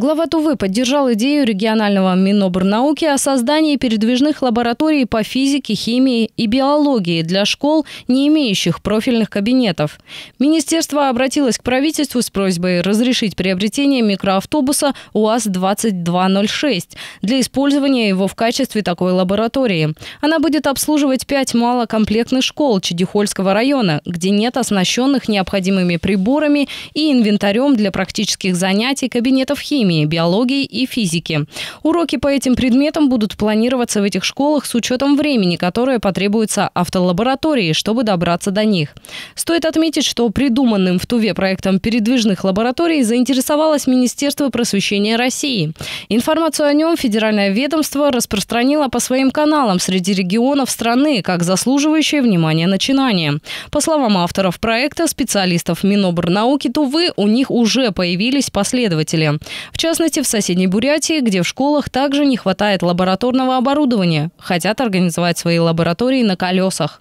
Глава Тувы поддержал идею регионального Минобрнауки о создании передвижных лабораторий по физике, химии и биологии для школ, не имеющих профильных кабинетов. Министерство обратилось к правительству с просьбой разрешить приобретение микроавтобуса УАЗ-2206 для использования его в качестве такой лаборатории. Она будет обслуживать пять малокомплектных школ Чедихольского района, где нет оснащенных необходимыми приборами и инвентарем для практических занятий кабинетов химии химии, биологии и физики. Уроки по этим предметам будут планироваться в этих школах с учетом времени, которое потребуется автолаборатории, чтобы добраться до них. Стоит отметить, что придуманным в Туве проектом передвижных лабораторий заинтересовалось Министерство просвещения России. Информацию о нем федеральное ведомство распространило по своим каналам среди регионов страны, как заслуживающее внимания начинание. По словам авторов проекта, специалистов Минобрнауки Тувы, у них уже появились последователи. В в частности, в соседней Бурятии, где в школах также не хватает лабораторного оборудования, хотят организовать свои лаборатории на колесах.